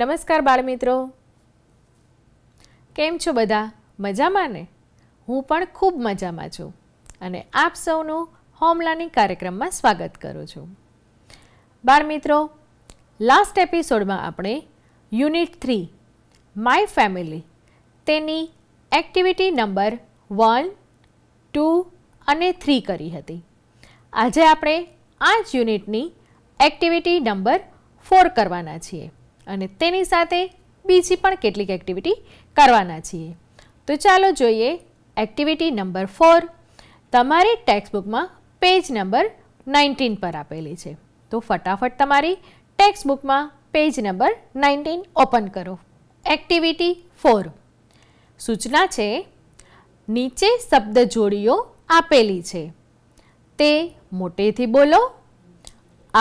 નમસ્કાર બાળમિત્રો કેમ છો બધા મજામાં ને હું પણ ખૂબ મજામાં છું અને આપ સૌનું હોમલાની કાર્યક્રમમાં સ્વાગત કરું છું બાળમિત્રો લાસ્ટ એપિસોડમાં આપણે યુનિટ થ્રી માય ફેમિલી તેની એક્ટિવિટી નંબર વન ટુ અને થ્રી કરી હતી આજે આપણે આ જ યુનિટની એક્ટિવિટી નંબર ફોર કરવાના છીએ અને તેની સાથે બીજી પણ કેટલીક એક્ટિવિટી કરવાના છીએ તો ચાલો જોઈએ એક્ટિવિટી નંબર ફોર તમારી ટેક્સ્ટબુકમાં પેજ નંબર નાઇન્ટીન પર આપેલી છે તો ફટાફટ તમારી ટેક્સ્ટબુકમાં પેજ નંબર નાઇન્ટીન ઓપન કરો એક્ટિવિટી ફોર સૂચના છે નીચે શબ્દ જોડીઓ આપેલી છે તે મોટેથી બોલો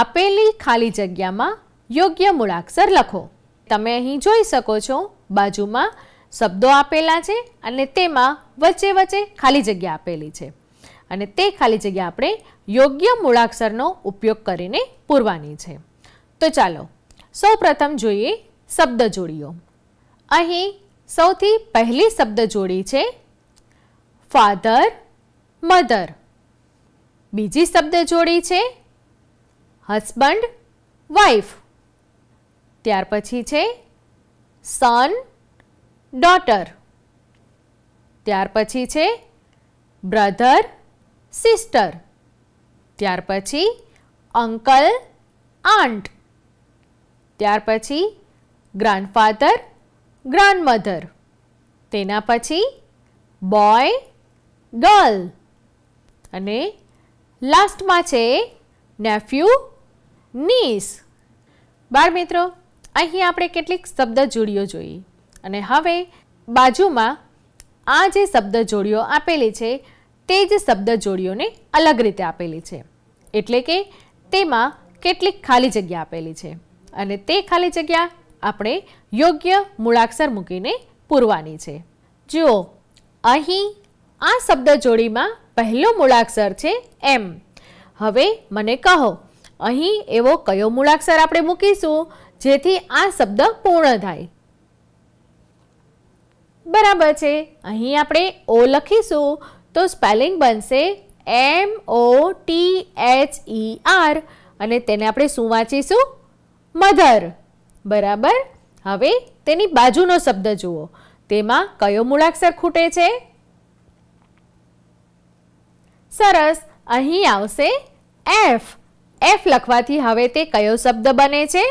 આપેલી ખાલી જગ્યામાં યોગ્ય મૂળાક્ષર લખો તમે અહીં જોઈ શકો છો બાજુમાં શબ્દો આપેલા છે અને તેમાં વચ્ચે વચ્ચે ખાલી જગ્યા આપેલી છે અને તે ખાલી જગ્યા આપણે યોગ્ય મૂળાક્ષરનો ઉપયોગ કરીને પૂરવાની છે તો ચાલો સૌ પ્રથમ જોઈએ શબ્દ જોડીઓ અહીં સૌથી પહેલી શબ્દ જોડી છે ફાધર મધર બીજી શબ્દ જોડી છે હસબન્ડ વાઈફ ત્યાર પછી છે સન ડોટર ત્યાર પછી છે બ્રધર સિસ્ટર ત્યાર પછી અંકલ આન્ટ ત્યાર પછી ગ્રાન્ડફાધર ગ્રાન્ડમધર તેના પછી બોય ગર્લ અને લાસ્ટમાં છે નેફ્યુ નીસ બાળ મિત્રો અહીં આપણે કેટલીક શબ્દ જોડીઓ જોઈ અને હવે બાજુમાં આ જે શબ્દ જોડીઓ આપેલી છે તે જ શબ્દ જોડીઓને અલગ રીતે આપેલી છે એટલે કે તેમાં કેટલીક ખાલી જગ્યા આપેલી છે અને તે ખાલી જગ્યા આપણે યોગ્ય મૂળાક્ષર મૂકીને પૂરવાની છે જુઓ અહીં આ શબ્દ જોડીમાં પહેલો મૂળાક્ષર છે એમ હવે મને કહો અહીં એવો કયો મૂળાક્ષર આપણે મૂકીશું જેથી આ શબ્દ પૂર્ણ થાય બરાબર છે અહીં આપણે ઓ લખીશું તો સ્પેલિંગ બનશે M O T H E R અને તેને આપણે શું વાંચીશું મધર બરાબર હવે તેની બાજુનો શબ્દ જુઓ તેમાં કયો મૂળાક્ષર ખૂટે છે સરસ અહીં આવશે એફ એફ લખવાથી હવે તે કયો શબ્દ બને છે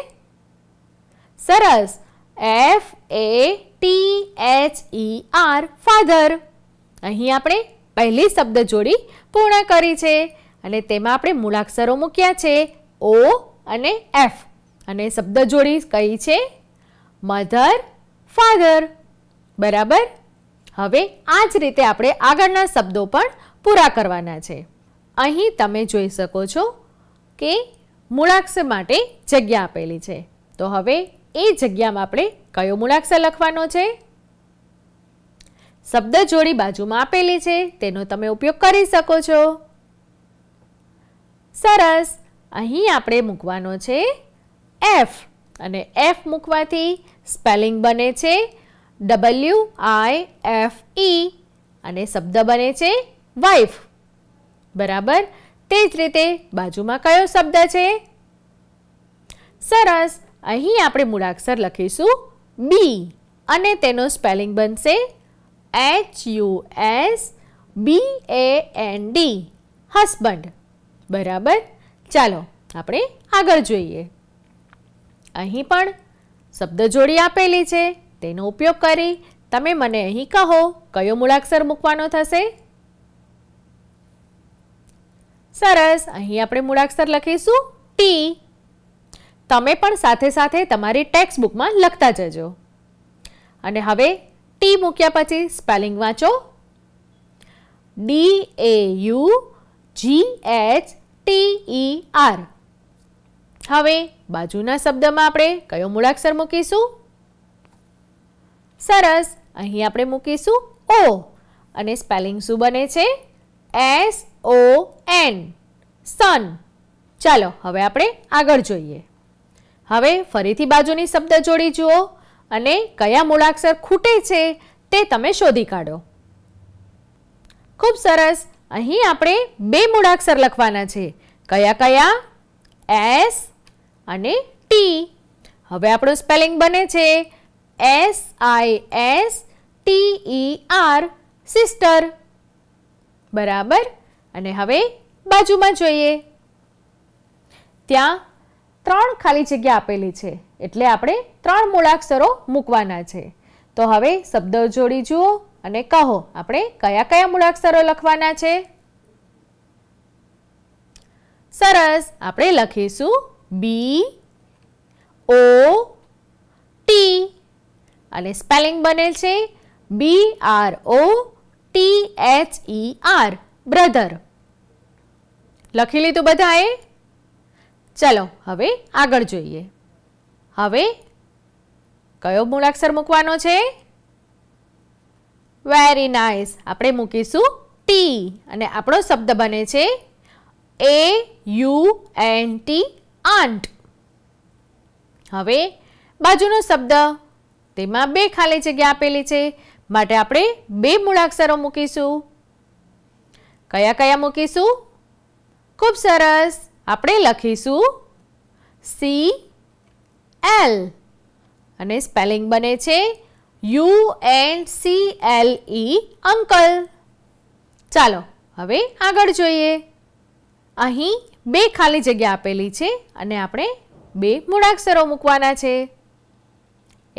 સરસ F A T H E R father અહીં આપણે પહેલી શબ્દ જોડી પૂર્ણ કરી છે અને તેમાં આપણે મૂળાક્ષરો મૂક્યા છે ઓ અને એફ અને શબ્દ જોડી કઈ છે મધર ફાધર બરાબર હવે આ જ રીતે આપણે આગળના શબ્દો પણ પૂરા કરવાના છે અહીં તમે જોઈ શકો છો કે મૂળાક્ષર માટે જગ્યા આપેલી છે તો હવે એ જગ્યામાં આપણે કયો મૂળાક્ષર લખવાનો છે શબ્દ જોડી બાજુમાં આપેલી છે તેનો તમે ઉપયોગ કરી શકો છો સરસ અહીં આપણે મૂકવાનો છે એફ અને એફ મૂકવાથી સ્પેલિંગ બને છે ડબલ્યુ આઈ એફ ઈ અને શબ્દ બને છે વાઇફ બરાબર તે જ રીતે બાજુમાં કયો શબ્દ છે સરસ અહીં આપણે મૂળાક્ષર લખીશું બી અને તેનો સ્પેલિંગ બનશે H U S B A N D husband બરાબર ચાલો આપણે આગળ જોઈએ અહીં પણ શબ્દ જોડી આપેલી છે તેનો ઉપયોગ કરી તમે મને અહીં કહો કયો મૂળાક્ષર મૂકવાનો થશે સરસ અહીં આપણે મૂળાક્ષર લખીશું ટી તમે પણ સાથે સાથે તમારી ટેક્સ બુકમાં લખતા જજો અને હવે ટી મૂક્યા પછી સ્પેલિંગ વાંચો D A U G H T E R હવે બાજુના શબ્દમાં આપણે કયો મૂળાક્ષર મૂકીશું સરસ અહીં આપણે મૂકીશું ઓ અને સ્પેલિંગ શું બને છે એસ ઓ એન સન ચાલો હવે આપણે આગળ જોઈએ હવે ફરીથી બાજુની શબ્દ જોડી જુઓ અને કયા મૂળાક્ષર ખૂટે છે તે તમે શોધી કાઢો ખૂબ સરસ અહીં આપણે બે મૂળાક્ષર લખવાના છે કયા કયા એસ અને ટી હવે આપણું સ્પેલિંગ બને છે S I S T E R sister બરાબર અને હવે બાજુમાં જોઈએ ત્યાં ત્રણ ખાલી જગ્યા આપેલી છે એટલે આપણે ત્રણ મૂળાક્ષરો મૂકવાના છે તો હવે શબ્દ જોડી જુઓ અને કહો આપણે કયા કયા મૂળાક્ષરો લખવાના છે સરસ આપણે લખીશું બી ઓ ટી અને સ્પેલિંગ બને છે B R O T H E R brother લખી લીધું બધાએ ચલો હવે આગળ જોઈએ હવે કયો મૂળાક્ષર મૂકવાનો છે વેરી નાઇસ આપણે મૂકીશું ટી અને આપણો શબ્દ બને છે A U N T aunt હવે બાજુનો શબ્દ તેમાં બે ખાલી જગ્યા આપેલી છે માટે આપણે બે મૂળાક્ષરો મૂકીશું કયા કયા મૂકીશું ખૂબ સરસ આપણે લખીશું સી એલ અને સ્પેલિંગ બને છે U N C L E uncle ચાલો હવે આગળ જોઈએ અહીં બે ખાલી જગ્યા આપેલી છે અને આપણે બે મૂળાક્ષરો મૂકવાના છે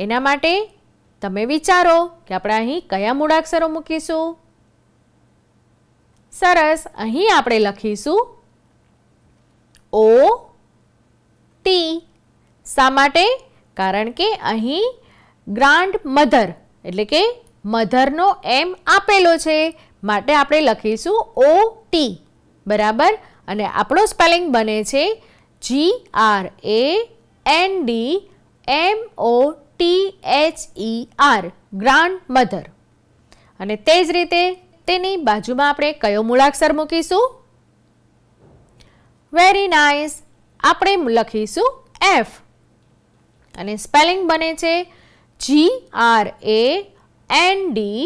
એના માટે તમે વિચારો કે આપણે અહીં કયા મૂળાક્ષરો મૂકીશું સરસ અહીં આપણે લખીશું ઓ ટી શા માટે કારણ કે અહીં ગ્રાન્ડ મધર એટલે કે મધરનો એમ આપેલો છે માટે આપણે લખીશું ઓ ટી બરાબર અને આપણો સ્પેલિંગ બને છે G R A N D M O T H E R grandmother અને તે જ રીતે તેની બાજુમાં આપણે કયો મૂળાક્ષર મૂકીશું વેરી નાઇસ આપણે લખીશું એફ અને સ્પેલિંગ બને છે G R A N D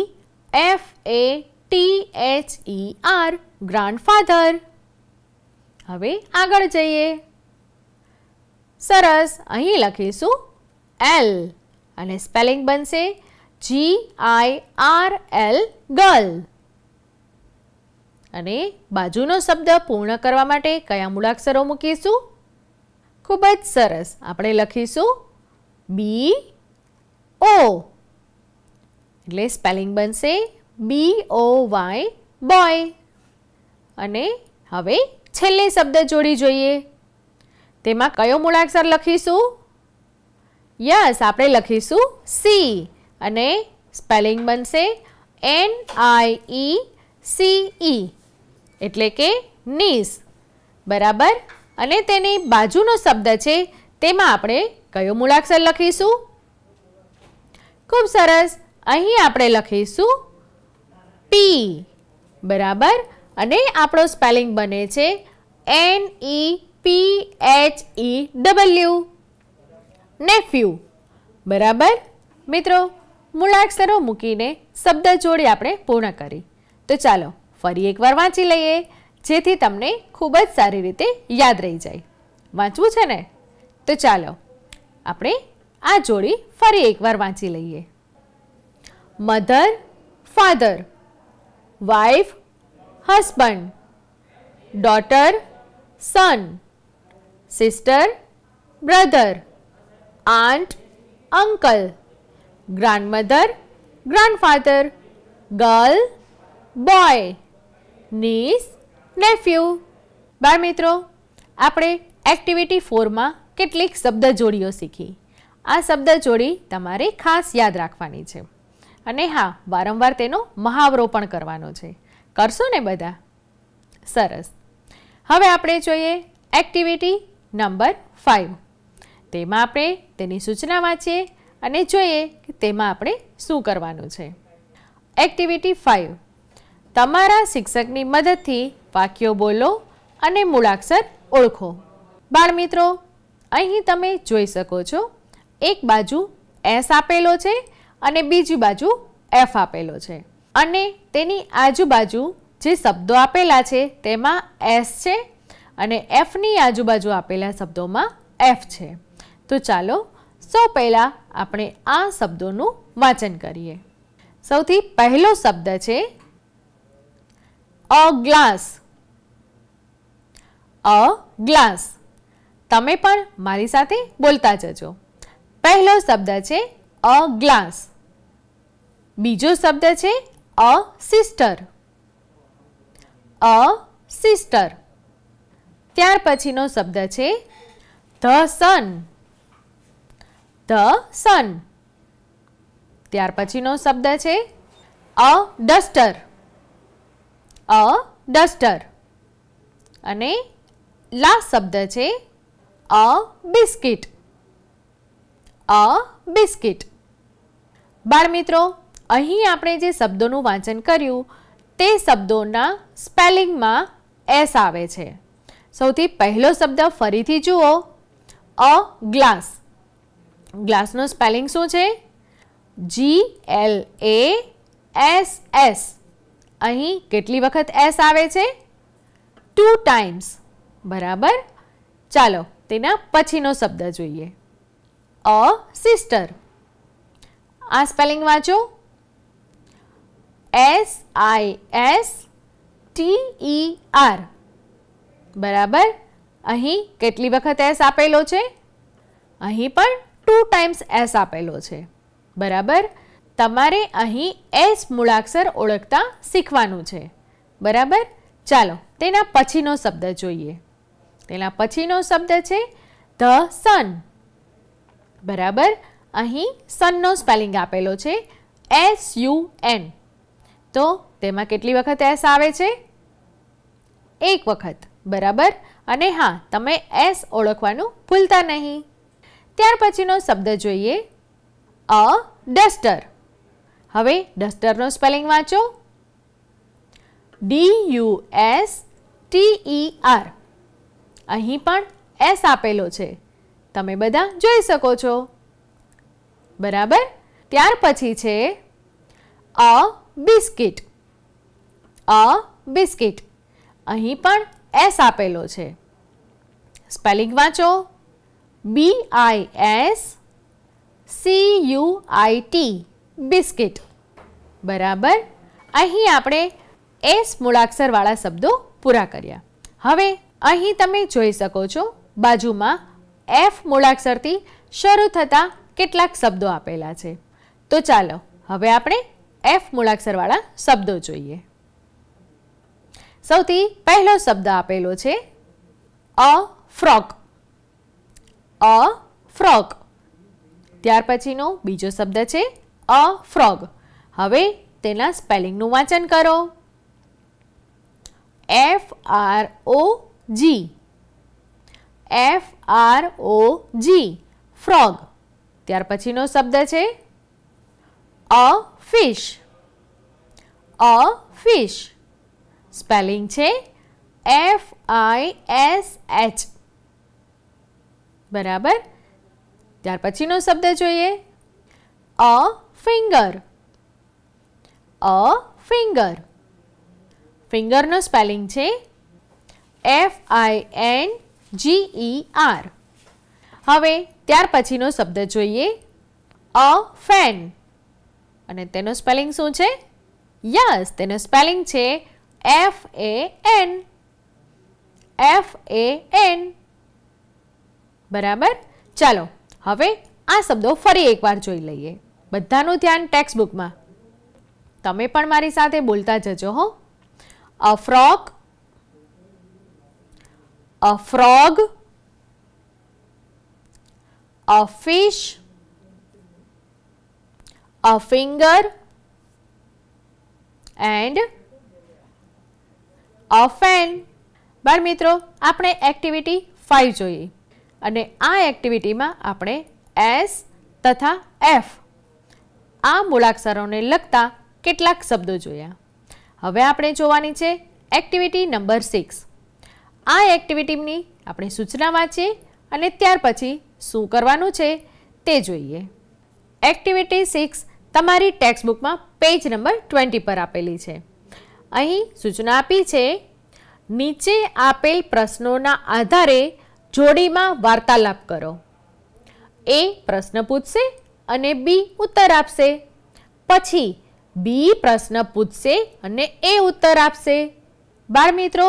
F A T H E R grandfather હવે આગળ જઈએ સરસ અહીં લખીશું એલ અને સ્પેલિંગ બનશે G I R L girl અને બાજુનો શબ્દ પૂર્ણ કરવા માટે કયા મૂળાક્ષરો મૂકીશું ખૂબ જ સરસ આપણે લખીશું બી ઓ એટલે સ્પેલિંગ બનશે બી ઓ વાય બોય અને હવે છેલ્લે શબ્દ જોડી જોઈએ તેમાં કયો મૂળાક્ષર લખીશું યસ આપણે લખીશું સી અને સ્પેલિંગ બનશે N I E C E એટલે કે નીસ બરાબર અને તેની બાજુનો શબ્દ છે તેમાં આપણે કયો મૂળાક્ષર લખીશું ખૂબ સરસ અહીં આપણે લખીશું પી બરાબર અને આપણો સ્પેલિંગ બને છે N E P H E W nephew બરાબર મિત્રો મૂળાક્ષરો મૂકીને શબ્દ જોડી આપણે પૂર્ણ કરી તો ચાલો ફરી એકવાર વાંચી લઈએ જેથી તમને ખૂબ જ સારી રીતે યાદ રહી જાય વાંચવું છે ને તો ચાલો આપણે આ જોડી ફરી એકવાર વાંચી લઈએ mother father wife husband daughter son sister brother aunt uncle grandmother grandfather girl boy niece nephew બાળ મિત્રો આપણે એક્ટિવિટી ફોરમાં કેટલીક શબ્દ જોડીઓ શીખી આ શબ્દ જોડી તમારે ખાસ યાદ રાખવાની છે અને હા વારંવાર તેનો મહાવરો પણ કરવાનો છે કરશો ને બધા સરસ હવે આપણે જોઈએ એક્ટિવિટી નંબર ફાઇવ તેમાં આપણે તેની સૂચના વાંચીએ અને જોઈએ કે તેમાં આપણે શું કરવાનું છે એક્ટિવિટી ફાઇવ તમારા શિક્ષકની મદદથી વાક્યો બોલો અને મૂળાક્ષર ઓળખો બાળ મિત્રો અહીં તમે જોઈ શકો છો એક બાજુ એસ આપેલો છે અને બીજી બાજુ એફ આપેલો છે અને તેની આજુબાજુ જે શબ્દો આપેલા છે તેમાં એસ છે અને એફની આજુબાજુ આપેલા શબ્દોમાં એફ છે તો ચાલો સૌ પહેલાં આપણે આ શબ્દોનું વાંચન કરીએ સૌથી પહેલો શબ્દ છે અ ગ્લાસ અ ગ્લાસ તમે પણ મારી સાથે બોલતા જજો પહેલો શબ્દ છે અ ગ્લાસ બીજો શબ્દ છે અ સિસ્ટર અ સિસ્ટર ત્યાર પછીનો શબ્દ છે ધ સન ધ સન ત્યાર પછીનો શબ્દ છે અ ડસ્ટર અ ડસ્ટર અને લાસ્ટ શબ્દ છે અ બિસ્કિટ અ બિસ્કિટ બાળ મિત્રો અહીં આપણે જે શબ્દોનું વાંચન કર્યું તે શબ્દોના સ્પેલિંગમાં એસ આવે છે સૌથી પહેલો શબ્દ ફરીથી જુઓ અ ગ્લાસ ગ્લાસનું સ્પેલિંગ શું છે G L A S S અહીં કેટલી વખત એસ આવે છે ટુ ટાઈમ્સ બરાબર ચાલો તેના પછીનો શબ્દ જોઈએ અ સિસ્ટર આ સ્પેલિંગ વાંચો S I S T E R બરાબર અહીં કેટલી વખત એસ આપેલો છે અહીં પણ ટુ ટાઈમ્સ એસ આપેલો છે બરાબર તમારે અહીં એસ મૂળાક્ષર ઓળખતા શીખવાનું છે બરાબર ચાલો તેના પછીનો શબ્દ જોઈએ તેના પછીનો શબ્દ છે ધ સન બરાબર અહીં સનનો સ્પેલિંગ આપેલો છે એસ યુ એન તો તેમાં કેટલી વખત એસ આવે છે એક વખત બરાબર અને હા તમે એસ ઓળખવાનું ભૂલતા નહીં ત્યાર પછીનો શબ્દ જોઈએ અ ડસ્ટર હવે ડસ્ટરનો સ્પેલિંગ વાંચો D U S T E R અહીં પણ એસ આપેલો છે તમે બધા જોઈ શકો છો બરાબર ત્યાર પછી છે અ બિસ્કિટ અ બિસ્કિટ અહીં પણ એસ આપેલો છે સ્પેલિંગ વાંચો B I S C U I T biscuit બરાબર અહીં આપણે એસ મૂળાક્ષરવાળા શબ્દો પૂરા કર્યા હવે અહીં તમે જોઈ શકો છો બાજુમાં એફ મૂળાક્ષરથી શરૂ થતા કેટલાક શબ્દો આપેલા છે તો ચાલો હવે આપણે એફ મૂળાક્ષરવાળા શબ્દો જોઈએ સૌથી પહેલો શબ્દ આપેલો છે અ ફ્રોક અ ફ્રોક ત્યાર પછીનો બીજો શબ્દ છે a frog હવે તેના સ્પેલિંગ નું વાંચન કરો f r o g f r o g frog ત્યાર પછી નો શબ્દ છે a fish a fish spelling છે f i s h બરાબર ત્યાર પછી નો શબ્દ જોઈએ a ફિંગર અ ફિંગર ફિંગરનો સ્પેલિંગ છે F I N G E R હવે ત્યાર પછીનો શબ્દ જોઈએ અ ફેન અને તેનું સ્પેલિંગ શું છે યસ તેનું સ્પેલિંગ છે F A N F A N બરાબર ચાલો હવે આ શબ્દો ફરી એકવાર જોઈ લઈએ બધાનું ધ્યાન ટેક્સ્ટ બુકમાં તમે પણ મારી સાથે બોલતા જજો હો a frog a frog a fish a finger and a fan બાર મિત્રો આપણે એક્ટિવિટી ફાઇવ જોઈએ અને આ એક્ટિવિટીમાં આપણે એસ તથા એફ આ મૂળાક્ષરોને લગતા કેટલાક શબ્દો જોયા હવે આપણે જોવાની છે એક્ટિવિટી નંબર સિક્સ આ એક્ટિવિટીની આપણે સૂચના વાંચીએ અને ત્યાર પછી શું કરવાનું છે તે જોઈએ એક્ટિવિટી સિક્સ તમારી ટેક્સ્ટબુકમાં પેજ નંબર ટ્વેન્ટી પર આપેલી છે અહીં સૂચના આપી છે નીચે આપેલ પ્રશ્નોના આધારે જોડીમાં વાર્તાલાપ કરો એ પ્રશ્ન પૂછશે અને બી ઉત્તર આપશે પછી બી પ્રશ્ન પૂછશે અને એ ઉત્તર આપશે બાળ મિત્રો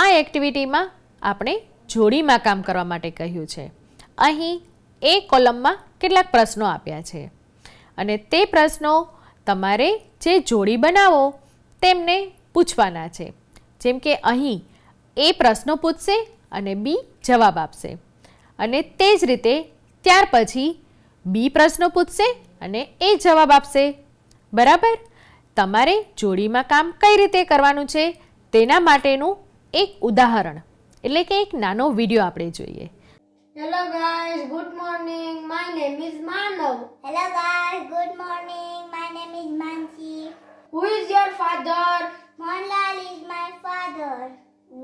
આ એક્ટિવિટીમાં આપણે જોડીમાં કામ કરવા માટે કહ્યું છે અહીં એ કોલમમાં કેટલાક પ્રશ્નો આપ્યા છે અને તે પ્રશ્નો તમારે જે જોડી બનાવો તેમને પૂછવાના છે જેમ કે અહીં એ પ્રશ્નો પૂછશે અને બી જવાબ આપશે અને તે જ રીતે ત્યાર પછી બી પ્રશ્નો પૂછશે અને એ જવાબ આપશે બરાબર તમારે જોડીમાં કામ કઈ રીતે કરવાનું છે તેના માટેનું એક ઉદાહરણ એટલે કે એક નાનો વિડીયો આપણે જોઈએ hello guys good morning my name is Manav hello guys good morning my name is Mansi who is your father Mohanlal is my father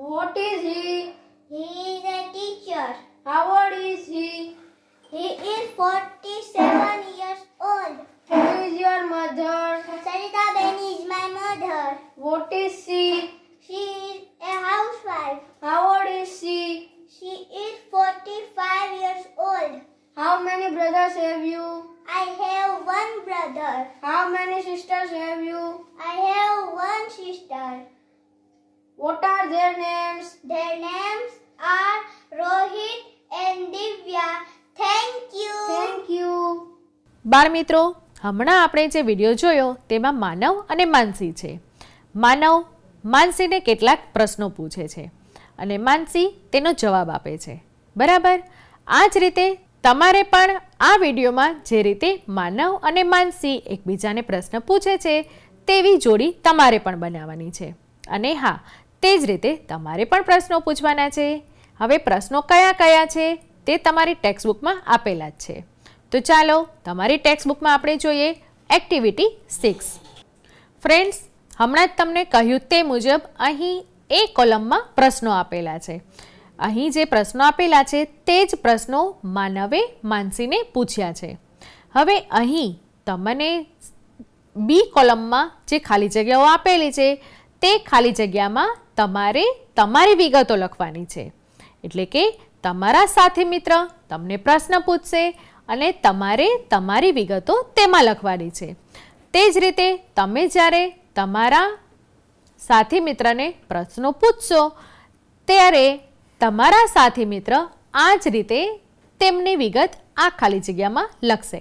what is he he is a teacher how old is he He is 47 years old. Who is your mother? Sarita Beni is my mother. What is she? She is a housewife. How old is she? She is 45 years old. How many brothers have you? I have one brother. How many sisters have you? I have one sister. What are their names? Their names બાળ મિત્રો હમણાં આપણે જે video જોયો તેમાં માનવ અને માનસી છે માનવ માનસીને કેટલાક પ્રશ્નો પૂછે છે અને માનસી તેનો જવાબ આપે છે બરાબર આ જ રીતે તમારે પણ આ વિડીયોમાં જે રીતે માનવ અને માનસી એકબીજાને પ્રશ્ન પૂછે છે તેવી જોડી તમારે પણ બનાવવાની છે અને હા તે જ રીતે તમારે પણ પ્રશ્નો પૂછવાના છે હવે પ્રશ્નો કયા કયા છે તે તમારી ટેક્સ્ટબુકમાં આપેલા જ છે તો ચાલો તમારી ટેક્સ્ટ બુકમાં આપણે જોઈએ એક્ટિવિટી સિક્સ ફ્રેન્ડ્સ હમણાં જ તમને કહ્યું તે મુજબ અહીં એ કોલમમાં પ્રશ્નો આપેલા છે અહીં જે પ્રશ્નો આપેલા છે તે જ પ્રશ્નો માનવે માનસીને પૂછ્યા છે હવે અહીં તમને બી કોલમમાં જે ખાલી જગ્યાઓ આપેલી છે તે ખાલી જગ્યામાં તમારે તમારી વિગતો લખવાની છે એટલે કે તમારા સાથી મિત્ર તમને પ્રશ્ન પૂછશે અને તમારે તમારી વિગતો તેમાં લખવાની છે તે જ રીતે તમે જ્યારે તમારા સાથી મિત્રને પ્રશ્નો પૂછશો ત્યારે તમારા સાથી મિત્ર આ જ રીતે તેમની વિગત આ ખાલી જગ્યામાં લખશે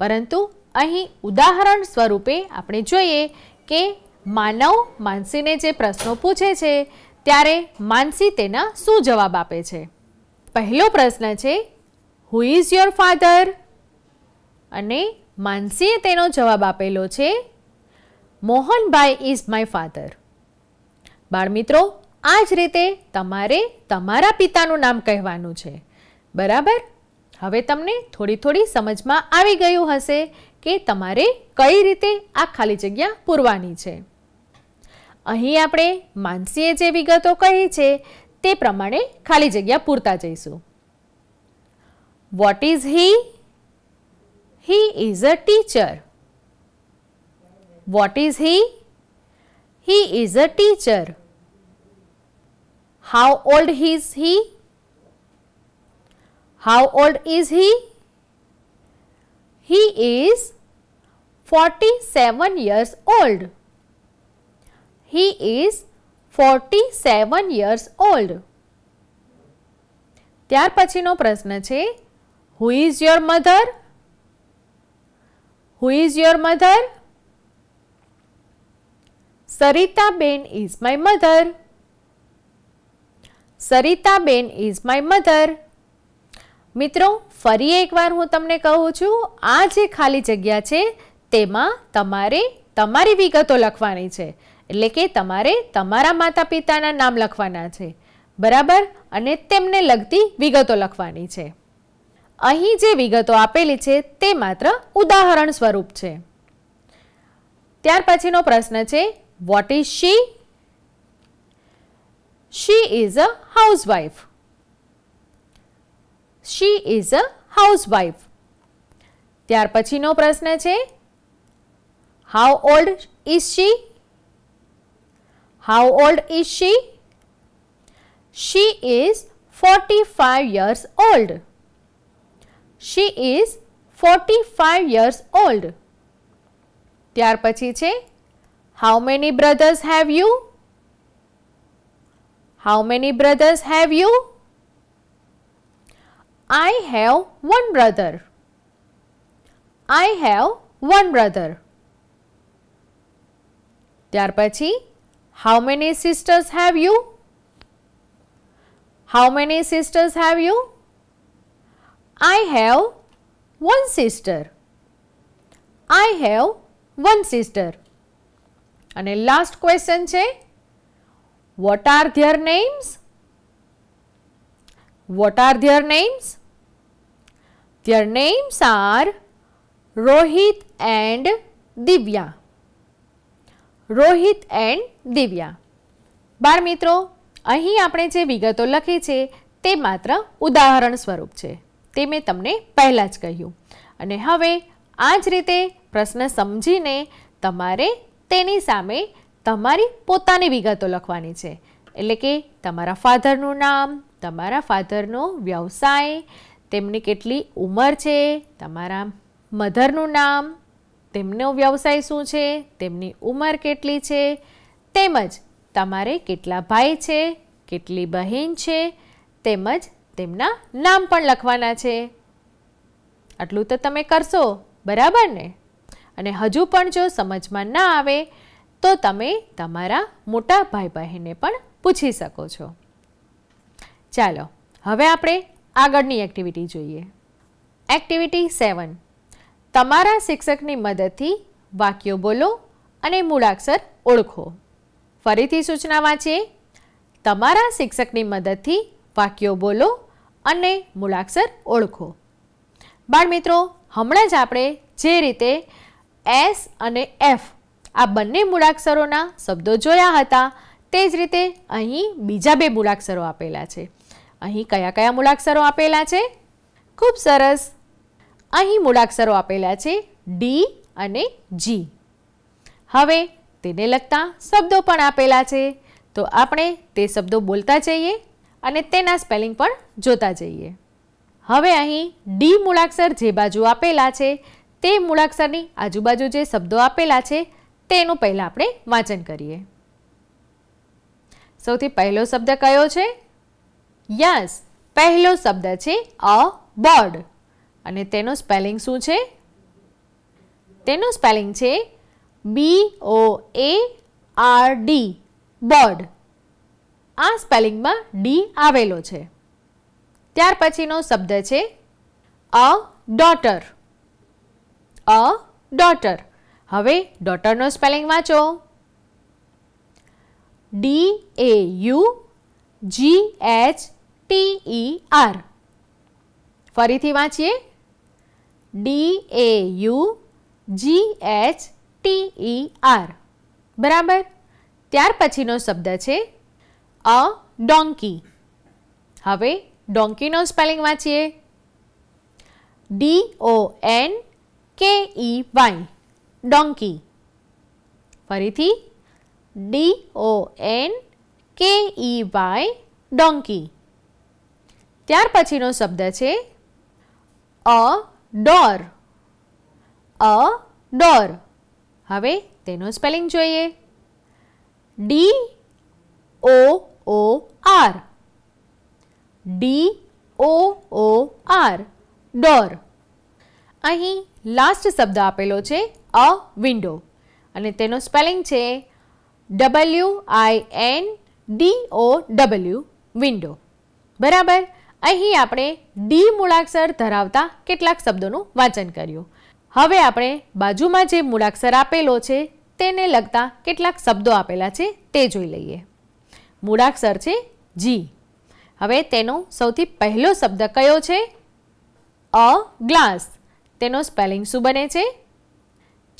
પરંતુ અહીં ઉદાહરણ સ્વરૂપે આપણે જોઈએ કે માનવ માનસીને જે પ્રશ્નો પૂછે છે ત્યારે માનસી તેના શું જવાબ આપે છે પહેલો પ્રશ્ન છે હુ ઇઝ યોર ફાધર અને માનસીએ તેનો જવાબ આપેલો છે મોહનભાઈ ઇઝ માય ફાધર બાળમિત્રો આ જ રીતે તમારે તમારા પિતાનું નામ કહેવાનું છે બરાબર હવે તમને થોડી થોડી સમજમાં આવી ગયું હશે કે તમારે કઈ રીતે આ ખાલી જગ્યા પૂરવાની છે અહીં આપણે માનસીએ જે વિગતો કહી છે તે પ્રમાણે ખાલી જગ્યા પૂરતા જઈશું What is he? He is a teacher. What is he? He is a teacher. How old is he? How old is he? He is 47 years old. He is 47 years old. ત્યાર પછીનો પ્રશ્ન છે Who is your mother? Who is your mother? Sarita Ben is my mother. Sarita બેન is my mother મિત્રો ફરી એકવાર હું તમને કહું છું આ જે ખાલી જગ્યા છે તેમાં તમારે તમારી વિગતો લખવાની છે એટલે કે તમારે તમારા માતા પિતાના નામ લખવાના છે બરાબર અને તેમને લગતી વિગતો લખવાની છે અહીં જે વિગતો આપેલી છે તે માત્ર ઉદાહરણ સ્વરૂપ છે ત્યાર પછીનો પ્રશ્ન છે what is she she is a housewife she is a housewife ત્યાર પછીનો પ્રશ્ન છે how old is she how old is she she is forty five years old She is 45 years old. ત્યાર પછી છે How many brothers have you? How many brothers have you? I have one brother. I have one brother. ત્યાર પછી How many sisters have you? How many sisters have you? I have one sister. I have one sister. અને last question છે what are their names what are their names their names are Rohit and Divya Rohit and Divya બાર મિત્રો અહીં આપણે જે વિગતો લખી છે તે માત્ર ઉદાહરણ સ્વરૂપ છે તે મેં તમને પહેલાં જ કહ્યું અને હવે આ જ રીતે પ્રશ્ન સમજીને તમારે તેની સામે તમારી પોતાની વિગતો લખવાની છે એટલે કે તમારા ફાધરનું નામ તમારા ફાધરનો વ્યવસાય તેમની કેટલી ઉંમર છે તમારા મધરનું નામ તેમનો વ્યવસાય શું છે તેમની ઉંમર કેટલી છે તેમજ તમારે કેટલા ભાઈ છે કેટલી બહેન છે તેમજ તેમના નામ પણ લખવાના છે આટલું તો તમે કરશો બરાબર ને અને હજુ પણ જો સમજમાં ના આવે તો તમે તમારા મોટા ભાઈ બહેનને પણ પૂછી શકો છો ચાલો હવે આપણે આગળની એક્ટિવિટી જોઈએ એક્ટિવિટી સેવન તમારા શિક્ષકની મદદથી વાક્યો બોલો અને મૂળાક્ષર ઓળખો ફરીથી સૂચના વાંચીએ તમારા શિક્ષકની મદદથી વાક્યો બોલો અને મૂળાક્ષર ઓળખો બાળમિત્રો હમણાં જ આપણે જે રીતે એસ અને એફ આ બંને મૂળાક્ષરોના શબ્દો જોયા હતા તે જ રીતે અહીં બીજા બે મૂળાક્ષરો આપેલા છે અહીં કયા કયા મૂળાક્ષરો આપેલા છે ખૂબ સરસ અહીં મૂળાક્ષરો આપેલા છે ડી અને જી હવે તેને લગતા શબ્દો પણ આપેલા છે તો આપણે તે શબ્દો બોલતા જઈએ અને તેના સ્પેલિંગ પણ જોતા જઈએ હવે અહીં ડી મૂળાક્ષર જે બાજુ આપેલા છે તે મૂળાક્ષરની આજુબાજુ જે શબ્દો આપેલા છે તેનું પહેલાં આપણે વાંચન કરીએ સૌથી પહેલો શબ્દ કયો છે યસ પહેલો શબ્દ છે અ બર્ડ અને તેનું સ્પેલિંગ શું છે તેનું સ્પેલિંગ છે B O A R D bird આ સ્પેલિંગમાં ડી આવેલો છે ત્યાર પછીનો શબ્દ છે અ ડોટર અ ડોટર હવે ડોટરનો સ્પેલિંગ વાંચો D A U G H T E R ફરીથી વાંચીએ D A U G H T E R બરાબર ત્યાર પછીનો શબ્દ છે અ ડોન્કી હવે ડોન્કીનો સ્પેલિંગ વાંચીએ D O N K E Y ડોન્કી ફરીથી D O N K E Y ડોન્કી ત્યાર પછીનો શબ્દ છે અ ડોર અ ડોર હવે તેનું સ્પેલિંગ જોઈએ D O O R D O O R door અહીં લાસ્ટ શબ્દ આપેલો છે અ વિન્ડો અને તેનો સ્પેલિંગ છે W I N D O W window બરાબર અહીં આપણે ડી મૂળાક્ષર ધરાવતા કેટલાક શબ્દોનું વાંચન કર્યું હવે આપણે બાજુમાં જે મૂળાક્ષર આપેલો છે તેને લગતા કેટલાક શબ્દો આપેલા છે તે જોઈ લઈએ મૂળાક્ષર છે જી હવે તેનો સૌથી પહેલો શબ્દ કયો છે અ ગ્લાસ તેનો સ્પેલિંગ શું બને છે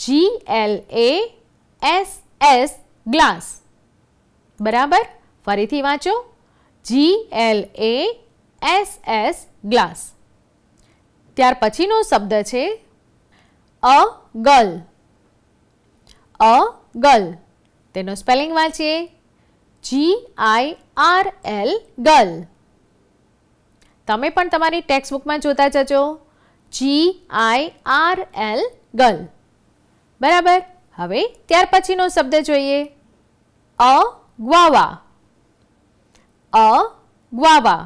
G L A S S glass બરાબર ફરીથી વાંચો G L A S S glass ત્યાર પછીનો શબ્દ છે અ ગલ અ ગલ તેનો સ્પેલિંગ વાંચીએ G I R L girl તમે પણ તમારી ટેક્સ્ટ બુકમાં જોતા જજો G I R L girl બરાબર હવે ત્યાર પછીનો શબ્દ જોઈએ અ ગ્વાવા અ ગ્વાવા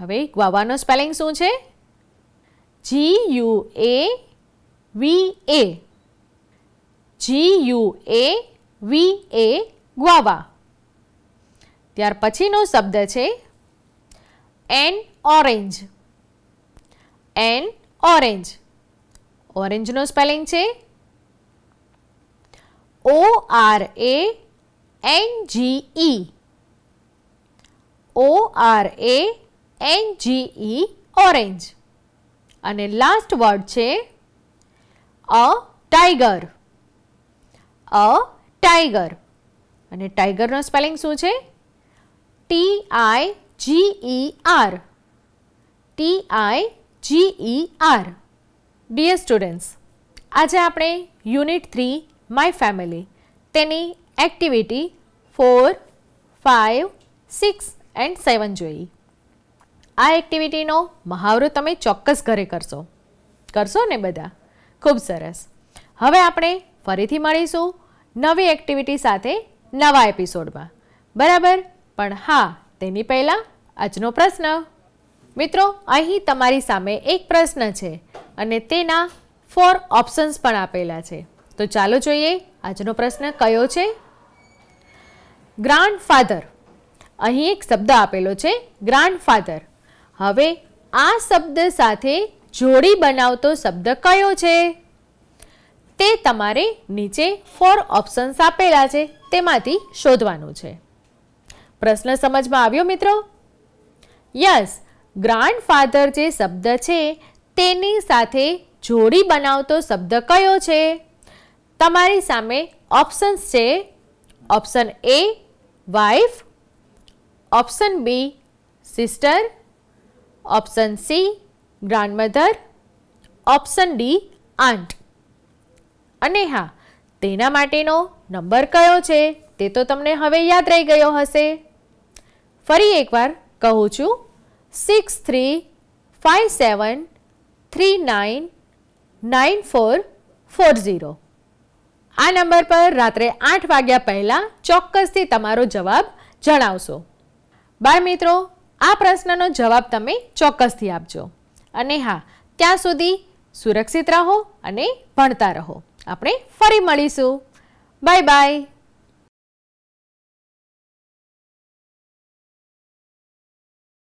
હવે ગ્વાવાનો સ્પેલિંગ શું છે જી યુ એ વી એ જી યુ એ વી એ ગ્વાવા ત્યાર પછીનો શબ્દ છે એન ઓરેન્જ એન ઓરેન્જ ઓરેન્જનો સ્પેલિંગ છે O R A N G E O R A N G E orange અને લાસ્ટ વર્ડ છે અ ટાઈગર અ ટાઈગર અને ટાઈગરનો સ્પેલિંગ શું છે T I G R T I G E R dear students આજે આપણે unit three my family તેની activity four five six and seven જોઈ આ એક્ટિવિટીનો મહાવરો તમે ચોક્કસ ઘરે કરશો કરશો ને બધા ખૂબ સરસ હવે આપણે ફરીથી મળીશું નવી એક્ટિવિટી સાથે નવા એપિસોડમાં બરાબર પણ હા તેની પહેલાં આજનો પ્રશ્ન મિત્રો અહીં તમારી સામે એક પ્રશ્ન છે અને તેના ફોર ઓપ્શન્સ પણ આપેલા છે તો ચાલો જોઈએ આજનો પ્રશ્ન કયો છે ગ્રાન્ડ ફાધર અહીં એક શબ્દ આપેલો છે ગ્રાન્ડ ફાધર હવે આ શબ્દ સાથે જોડી બનાવતો શબ્દ કયો છે તે તમારે નીચે ફોર ઓપ્શન્સ આપેલા છે તેમાંથી શોધવાનું છે પ્રશ્ન સમજમાં આવ્યો મિત્રો યસ ગ્રાન્ડફાધર જે શબ્દ છે તેની સાથે જોડી બનાવતો શબ્દ કયો છે તમારી સામે ઓપ્શન્સ છે option A wife option B sister option C grandmother option D aunt અને હા તેના માટેનો નંબર કયો છે તે તો તમને હવે યાદ રહી ગયો હશે ફરી એકવાર કહું છું six three five seven three nine nine four four zero આ નંબર પર રાત્રે આઠ વાગ્યા પહેલાં ચોક્કસથી તમારો જવાબ જણાવશો બાય મિત્રો આ પ્રશ્નનો જવાબ તમે ચોક્કસથી આપજો અને હા ત્યાં સુધી સુરક્ષિત રહો અને ભણતા રહો આપણે ફરી મળીશું બાય બાય